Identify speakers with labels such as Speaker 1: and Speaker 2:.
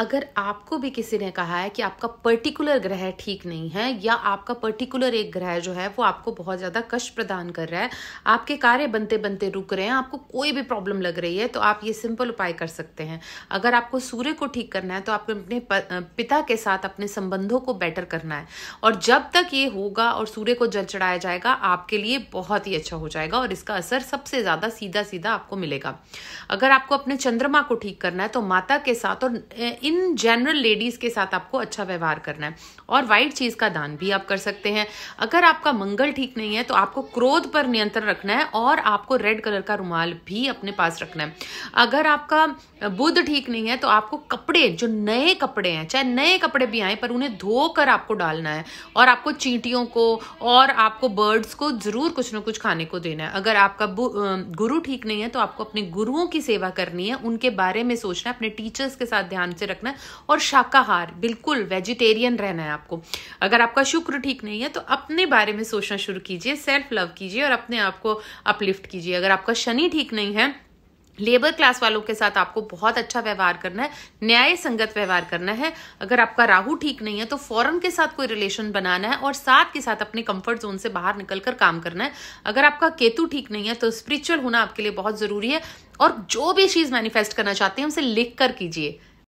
Speaker 1: अगर आपको भी किसी ने कहा है कि आपका पर्टिकुलर ग्रह ठीक नहीं है या आपका पर्टिकुलर एक ग्रह जो है वो आपको बहुत ज़्यादा कष्ट प्रदान कर रहा है आपके कार्य बनते बनते रुक रहे हैं आपको कोई भी प्रॉब्लम लग रही है तो आप ये सिंपल उपाय कर सकते हैं अगर आपको सूर्य को ठीक करना है तो आपको अपने पिता के साथ अपने संबंधों को बेटर करना है और जब तक ये होगा और सूर्य को जल चढ़ाया जाएगा आपके लिए बहुत ही अच्छा हो जाएगा और इसका असर सबसे ज़्यादा सीधा सीधा आपको मिलेगा अगर आपको अपने चंद्रमा को ठीक करना है तो माता के साथ और इन जनरल लेडीज के साथ आपको अच्छा व्यवहार करना है और वाइट चीज का दान भी आप कर सकते हैं अगर आपका मंगल ठीक नहीं है तो आपको क्रोध पर नियंत्रण रखना है और आपको रेड कलर का रुमाल भी अपने पास रखना है अगर आपका बुध ठीक नहीं है तो आपको कपड़े जो नए कपड़े हैं चाहे नए कपड़े भी आए पर उन्हें धोकर आपको डालना है और आपको चींटियों को और आपको बर्ड्स को जरूर कुछ ना कुछ खाने को देना है अगर आपका गुरु ठीक नहीं है तो आपको अपने गुरुओं की सेवा करनी है उनके बारे में सोचना है अपने टीचर्स के साथ ध्यान से रखना है और शाकाहार बिल्कुल वेजिटेरियन रहना है आपको अगर आपका शुक्र ठीक नहीं है तो अपने बारे में सोचना शुरू कीजिए सेल्फ लव कीजिए और अपने आप को अपलिफ्ट कीजिए अगर आपका शनि ठीक नहीं है लेबर क्लास वालों के साथ आपको बहुत अच्छा व्यवहार करना है न्याय संगत व्यवहार करना है अगर आपका राहु ठीक नहीं है तो फॉरन के साथ कोई रिलेशन बनाना है और साथ के साथ अपने कंफर्ट जोन से बाहर निकलकर काम करना है अगर आपका केतु ठीक नहीं है तो स्पिरिचुअल होना आपके लिए बहुत जरूरी है और जो भी चीज मैनिफेस्ट करना चाहते हैं उसे लिख कर कीजिए